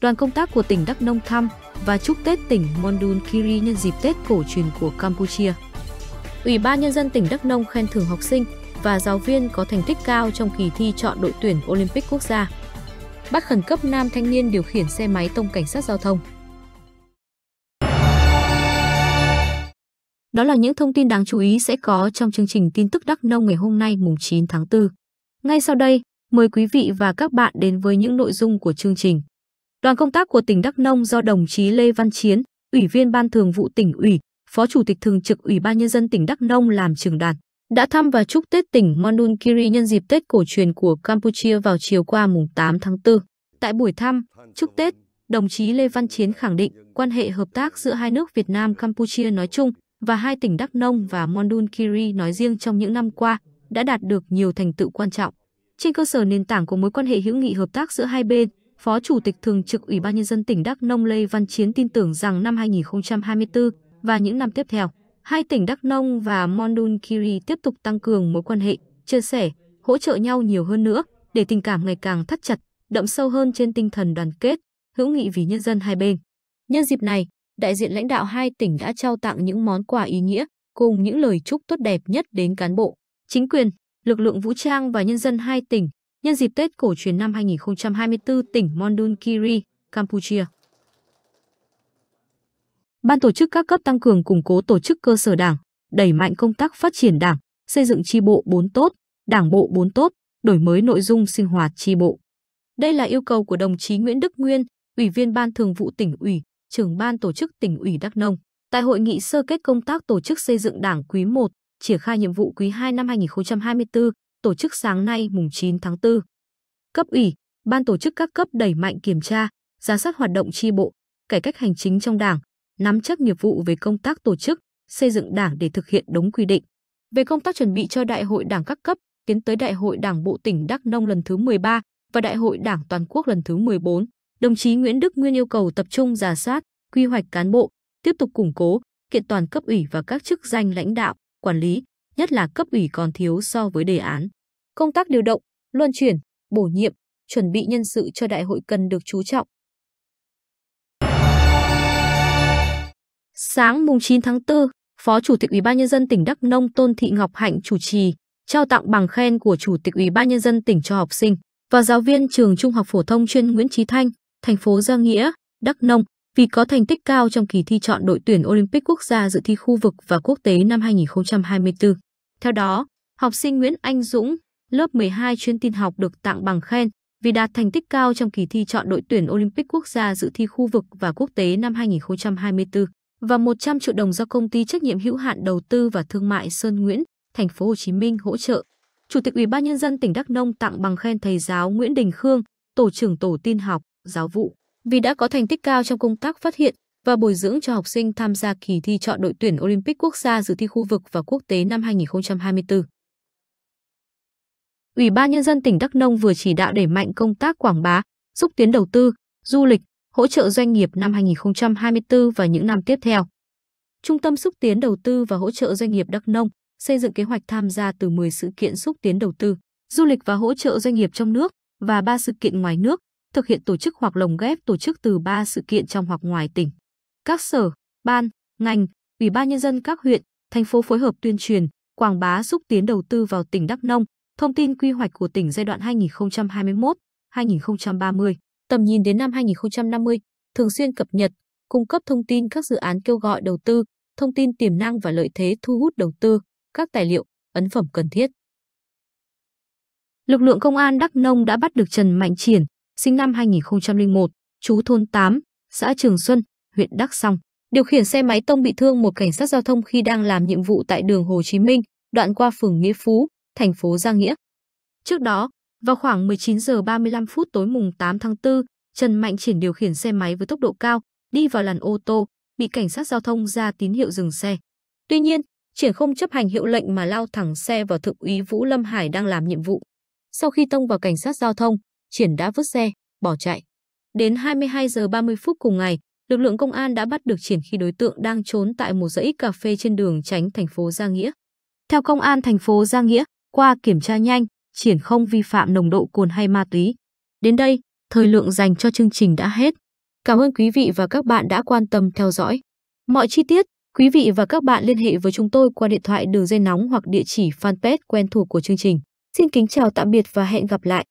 đoàn công tác của tỉnh Đắk Nông thăm và chúc Tết tỉnh Mondun Kiri nhân dịp Tết cổ truyền của Campuchia. Ủy ban Nhân dân tỉnh Đắk Nông khen thưởng học sinh và giáo viên có thành tích cao trong kỳ thi chọn đội tuyển Olympic quốc gia. Bắt khẩn cấp nam thanh niên điều khiển xe máy tông cảnh sát giao thông. Đó là những thông tin đáng chú ý sẽ có trong chương trình tin tức Đắk Nông ngày hôm nay mùng 9 tháng 4. Ngay sau đây, mời quý vị và các bạn đến với những nội dung của chương trình. Đoàn công tác của tỉnh Đắk Nông do đồng chí Lê Văn Chiến, Ủy viên Ban Thường vụ tỉnh ủy, Phó Chủ tịch Thường trực Ủy ban Nhân dân tỉnh Đắk Nông làm trưởng đoàn, đã thăm và chúc Tết tỉnh Manunkiri nhân dịp Tết cổ truyền của Campuchia vào chiều qua mùng 8 tháng 4. Tại buổi thăm, chúc Tết, đồng chí Lê Văn Chiến khẳng định quan hệ hợp tác giữa hai nước Việt Nam-Campuchia nói chung và hai tỉnh Đắk Nông và Manunkiri nói riêng trong những năm qua đã đạt được nhiều thành tựu quan trọng. Trên cơ sở nền tảng của mối quan hệ hữu nghị hợp tác giữa hai bên, Phó Chủ tịch Thường trực Ủy ban Nhân dân tỉnh Đắk Nông Lê Văn Chiến tin tưởng rằng năm 2024 và những năm tiếp theo, hai tỉnh Đắk Nông và Mondunkiri tiếp tục tăng cường mối quan hệ, chia sẻ, hỗ trợ nhau nhiều hơn nữa để tình cảm ngày càng thắt chặt, đậm sâu hơn trên tinh thần đoàn kết, hữu nghị vì nhân dân hai bên. Nhân dịp này, đại diện lãnh đạo hai tỉnh đã trao tặng những món quà ý nghĩa cùng những lời chúc tốt đẹp nhất đến cán bộ, chính quyền, lực lượng vũ trang và nhân dân hai tỉnh nhân dịp Tết cổ truyền năm 2024 tỉnh Mondulkiri, Campuchia. Ban tổ chức các cấp tăng cường củng cố tổ chức cơ sở đảng, đẩy mạnh công tác phát triển đảng, xây dựng tri bộ 4 tốt, đảng bộ 4 tốt, đổi mới nội dung sinh hoạt tri bộ. Đây là yêu cầu của đồng chí Nguyễn Đức Nguyên, Ủy viên Ban Thường vụ tỉnh ủy, trưởng ban tổ chức tỉnh ủy Đắk Nông, tại hội nghị sơ kết công tác tổ chức xây dựng đảng quý 1, triển khai nhiệm vụ quý 2 năm 2024 tổ chức sáng nay mùng 9 tháng 4. Cấp ủy, ban tổ chức các cấp đẩy mạnh kiểm tra, giám sát hoạt động tri bộ, cải cách hành chính trong Đảng, nắm chắc nghiệp vụ về công tác tổ chức, xây dựng Đảng để thực hiện đúng quy định. Về công tác chuẩn bị cho Đại hội Đảng các cấp tiến tới Đại hội Đảng bộ tỉnh Đắk Nông lần thứ 13 và Đại hội Đảng toàn quốc lần thứ 14, đồng chí Nguyễn Đức Nguyên yêu cầu tập trung giả soát, quy hoạch cán bộ, tiếp tục củng cố, kiện toàn cấp ủy và các chức danh lãnh đạo, quản lý, nhất là cấp ủy còn thiếu so với đề án. Công tác điều động, luân chuyển, bổ nhiệm, chuẩn bị nhân sự cho đại hội cần được chú trọng. Sáng mùng 9 tháng 4, Phó Chủ tịch Ủy ban nhân dân tỉnh Đắk Nông Tôn Thị Ngọc Hạnh chủ trì trao tặng bằng khen của Chủ tịch Ủy ban nhân dân tỉnh cho học sinh và giáo viên trường Trung học phổ thông chuyên Nguyễn Chí Thanh, thành phố Gia Nghĩa, Đắk Nông vì có thành tích cao trong kỳ thi chọn đội tuyển Olympic quốc gia dự thi khu vực và quốc tế năm 2024. Theo đó, học sinh Nguyễn Anh Dũng, lớp 12 chuyên tin học được tặng bằng khen vì đạt thành tích cao trong kỳ thi chọn đội tuyển Olympic quốc gia dự thi khu vực và quốc tế năm 2024 và 100 triệu đồng do công ty trách nhiệm hữu hạn đầu tư và thương mại Sơn Nguyễn, thành phố Hồ Chí Minh hỗ trợ. Chủ tịch Ủy ban nhân dân tỉnh Đắk Nông tặng bằng khen thầy giáo Nguyễn Đình Khương, tổ trưởng tổ tin học, giáo vụ vì đã có thành tích cao trong công tác phát hiện, và bồi dưỡng cho học sinh tham gia kỳ thi chọn đội tuyển Olympic quốc gia dự thi khu vực và quốc tế năm 2024. Ủy ban Nhân dân tỉnh Đắk Nông vừa chỉ đạo đẩy mạnh công tác quảng bá, xúc tiến đầu tư, du lịch, hỗ trợ doanh nghiệp năm 2024 và những năm tiếp theo. Trung tâm xúc tiến đầu tư và hỗ trợ doanh nghiệp Đắk Nông xây dựng kế hoạch tham gia từ 10 sự kiện xúc tiến đầu tư, du lịch và hỗ trợ doanh nghiệp trong nước và 3 sự kiện ngoài nước, thực hiện tổ chức hoặc lồng ghép tổ chức từ 3 sự kiện trong hoặc ngoài tỉnh các sở, ban, ngành, ủy ban nhân dân các huyện, thành phố phối hợp tuyên truyền, quảng bá xúc tiến đầu tư vào tỉnh Đắk Nông, thông tin quy hoạch của tỉnh giai đoạn 2021-2030, tầm nhìn đến năm 2050, thường xuyên cập nhật, cung cấp thông tin các dự án kêu gọi đầu tư, thông tin tiềm năng và lợi thế thu hút đầu tư, các tài liệu, ấn phẩm cần thiết. Lực lượng công an Đắk Nông đã bắt được Trần Mạnh Triển, sinh năm 2001, chú thôn 8, xã Trường Xuân, huyện Đắc Song, điều khiển xe máy tông bị thương một cảnh sát giao thông khi đang làm nhiệm vụ tại đường Hồ Chí Minh, đoạn qua phường Nghĩa Phú, thành phố Giang Nghĩa. Trước đó, vào khoảng 19 giờ 35 phút tối mùng 8 tháng 4, Trần Mạnh Triển điều khiển xe máy với tốc độ cao, đi vào làn ô tô, bị cảnh sát giao thông ra tín hiệu dừng xe. Tuy nhiên, Triển không chấp hành hiệu lệnh mà lao thẳng xe vào thượng úy Vũ Lâm Hải đang làm nhiệm vụ. Sau khi tông vào cảnh sát giao thông, Triển đã vứt xe, bỏ chạy. Đến 22 giờ 30 phút cùng ngày, lực lượng công an đã bắt được triển khi đối tượng đang trốn tại một dãy cà phê trên đường tránh thành phố Gia Nghĩa. Theo công an thành phố Gia Nghĩa, qua kiểm tra nhanh, triển không vi phạm nồng độ cồn hay ma túy. Đến đây, thời lượng dành cho chương trình đã hết. Cảm ơn quý vị và các bạn đã quan tâm theo dõi. Mọi chi tiết, quý vị và các bạn liên hệ với chúng tôi qua điện thoại đường dây nóng hoặc địa chỉ fanpage quen thuộc của chương trình. Xin kính chào tạm biệt và hẹn gặp lại.